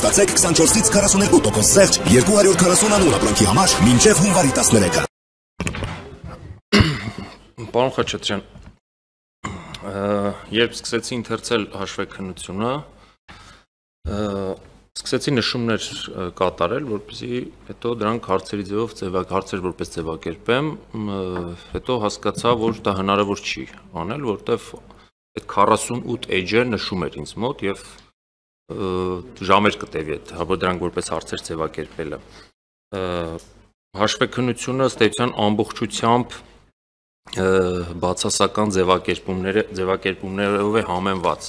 ստացեք 24-ից 42% սեղջ 240 անուն ապրանքի համար մինչև հունվարի 13-ը։ Պարոն Խաչատրյան, երբ սկսեցի ընթերցել հաշվեկնությունը, սկսեցի նշումներ կատարել, որպեսզի հետո դրանք հարցերի ձևով ծևակ հարցեր որպես ծևակերպեմ, հետո հասկացա, որ դա հնարավոր չի անել, որտեվ այդ 48 edge-ը նշում էր ինձ մոտ եւ և ժամեր կտևի այդ դրանք որպես հարցեր ձևակերպելը։ Հաշվեկնությունը ըստ էության ամբողջությամբ բացասական ձևակերպումները ձևակերպումներով է համեմված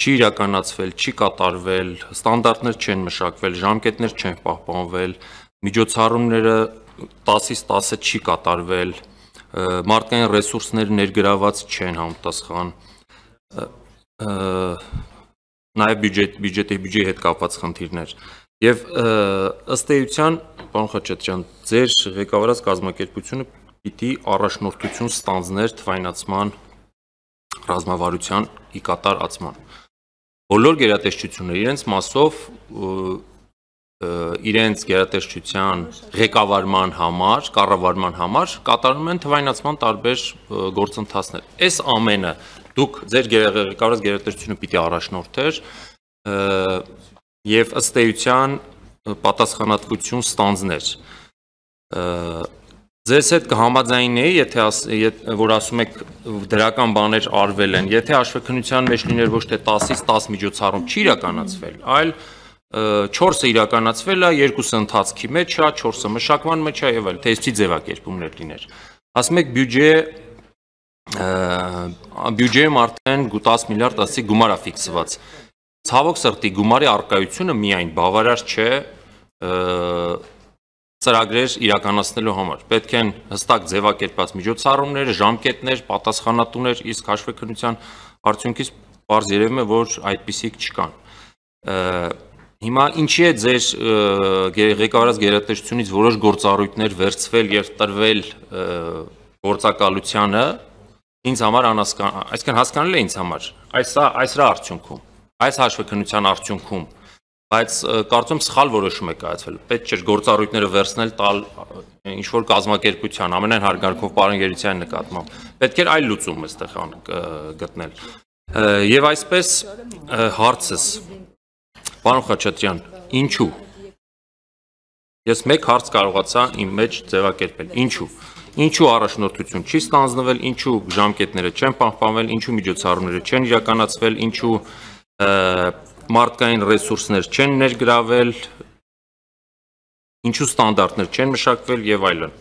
չի իրականացվել, չի կատարվել, ստանդարտներ չեն մշակվել, ժամկետներ չեն պահպանվել, միջոցառումները 10-ից 10-ը չի կատարվել, մարդկային ռեսուրսներ ներգրաված չեն համապատասխան նաև բյուջետ բյուջետի բյուջեի հետ կապված խնդիրներ։ Եվ ըստ էության, պարոն Խաչատրյան, ձեր ղեկավարած կազմակերպությունը պիտի առաջնորդություն ստանձներ թվայնացման ռազմավարության ի կատար ացման։ Բոլոր գերատեսչությունները իրենց մասով իրենց գերատեսչության ղեկավարման համար, կառավարման համար կատարում են թվայնացման տարբեր գործընթացներ։ Այս ամենը Դուք ձեր ղեկավարած գերատեսչությունը պիտի առաջնորդեր եւ ըստ էության պատասխանատվություն ստանձներ։ Ձեզ հետ կհամաձայնեի, եթե որ ասում եք դրական բաներ արվել են, եթե հաշվեկնության մեջ լիներ ոչ թե 10-ից 10 միջոցառում չի իրականացվել, այլ 4-ը իրականացվել է, երկուսը ընթացքի մեջ է, 4-ը մշակման մեջ է եւ այլ, թե էսի ձևակերպումներ լիներ։ Ասում եք բյուջե բյուջեում արդեն 10 միլիարդ ասի գումար է ֆիքսված։ Ցավոք սրտի գումարի արկայությունը միայն բավարար չէ ծրագրեր իրականացնելու համար։ Պետք են հստակ ձևակերպված միջոցառումներ, ժամկետներ, պատասխանատուներ, իսկ հաշվեկնության արդյունքից բարձ երևում է, որ այդպիսիք չկան։ Հիմա ինչի է ձեր ղեկավարած գերատեսչությունից որոշ գործառույթներ վերցվել եւ տրվել գործակալությանը ինձ համար անհասկան, այսինքն հասկանալի է ինձ համար։ Այս սա այս հա արդյունքում, այս հաշվեկնության արդյունքում, բայց կարծում սխալ որոշում է կայացվել։ Պետք չէր գործառույթները վերցնել տալ ինչ որ կազմակերպության, ամենայն հարգանքով պարոն Գերիցյանի նկատմամբ։ Պետք էր այլ լուծում այստեղ գտնել։ Եվ այսպես հարցս Պարոն Խաչատրյան, ինչու Ես մեկ հարց կարողացա իմ մեջ ձևակերպել։ Ինչու՞ ինչու առաջնորդություն չի ստանձնվել, ինչու ժամկետները չեն պահպանվել, ինչու միջոցառումները չեն իրականացվել, ինչու մարդկային ռեսուրսներ չեն ներգրավել, ինչու ստանդարտներ չեն մշակվել եւ այլն։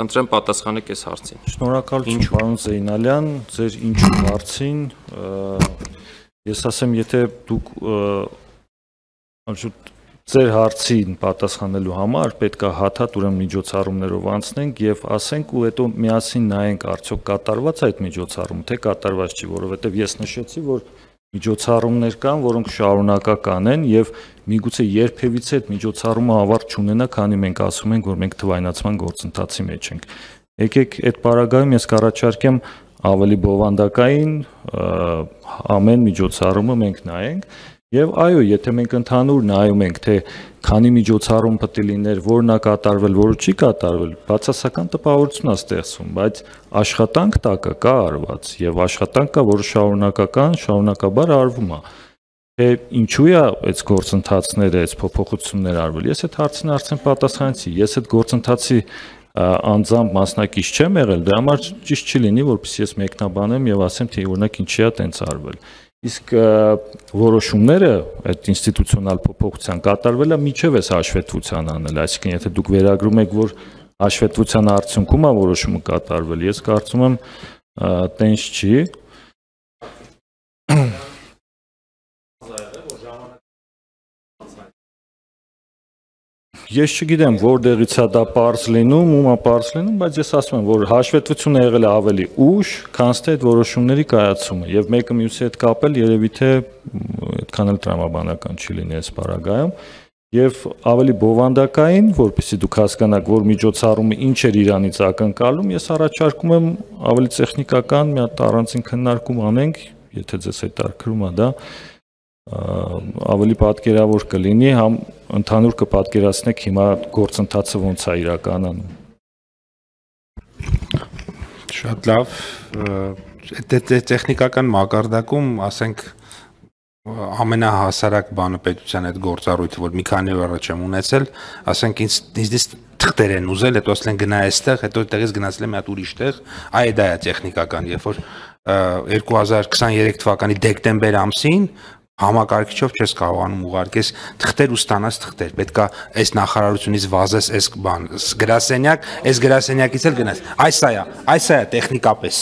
Խնդրեմ պատասխանեք այս հարցին։ Շնորհակալություն, պարոն Զեյնալյան, ձեր ինչու հարցին։ Ես ասեմ, եթե դուք անշուտ Ձեր հարցին պատասխանելու համար պետք է հաթաթ ուրեմն միջոցառումներով անցնենք եւ ասենք ու հետո միասին նայենք արդյոք կատարված է այդ միջոցառումը, թե կատարված չի, որովհետեւ ես նշեցի, որ միջոցառումներ կան, որոնք շարունակական են եւ միգուցե երբևիցե այդ միջոցառումը ավարտ չունենա, քանի մենք ասում ենք, որ մենք թվայնացման գործընթացի մեջ ենք։ Եկեք այդ параգայում ես կառաջարկեմ ավելի բովանդակային ամեն միջոցառումը մենք նայենք Եվ այո, եթե մենք ընդհանուր նայում ենք, թե քանի միջոցառում պետք է լիներ, որն է կատարվել, որը չի կատարվել, բացասական տպավորություն է ստեղծվում, բայց աշխատանք տակը կա արված եւ աշխատանքը, որը շարունակական, շարունակաբար արվում է թե ինչու է այս գործընթացները, այս փոփոխությունները արվել։ Ես այդ հարցին արդեն պատասխանեցի։ Ես այդ գործընթացի անձամբ մասնակից չեմ եղել, դրա համար ճիշտ չի լինի, որպես ես մեկնաբանեմ եւ ասեմ, թե օրինակ ինչի է տենց արվել։ Իսկ որոշումները այդ ինստիտուցիոնալ փոփոխության կատարվելը միջև էս հաշվետվության անել, այսինքն եթե դուք վերագրում եք, որ հաշվետվության արդյունքում է որոշումը կատարվել, ես կարծում եմ տենց չի։ Ես չգիտեմ որտեղից է դա པարզ լինում, ում է པարզ լինում, բայց ես ասում եմ, որ հաշվետվությունը եղել է ավելի ուշ, քան թե այդ որոշումների կայացումը, եւ մեկը մյուսի հետ կապել երևի թե այդքան էլ տրամաբանական չի լինի այս բaragայում եւ ավելի բովանդակային, որpիսի դուք հասկանաք, որ միջոցառումը ինչ էր Իրանից ակնկալում, ես առաջարկում եմ ավելի տեխնիկական մի հատ առանցին քննարկում անենք, եթե ձեզ այդ արկրումա դա ավելի պատկերավոր կլինի համ ընդհանուր կպատկերացնեք հիմա գործընթացը ոնց է իրականանում։ Շատ լավ, այդ դե, դե, տեխնիկական մակարդակում, ասենք, ամենահասարակ բանը պետության այդ գործառույթը, որ մի քանի օր առաջ եմ ունեցել, ասենք ինձ ինձ թղթեր են ուզել, հետո ասել են գնա այստեղ, հետո այդտեղից գնացել եմ հատ ուրիշ տեղ, այ դա է տեխնիկական, երբ որ 2023 թվականի դեկտեմբեր ամսին համակարգիչով չես կարողանում ուղարկես թղթեր ու ստանաս թղթեր։ Պետքա այս նախարարությունից վազես այս բան, գրասենյակ, այս գրասենյակից էլ գնաս։ Այս այա, այս այա տեխնիկապես։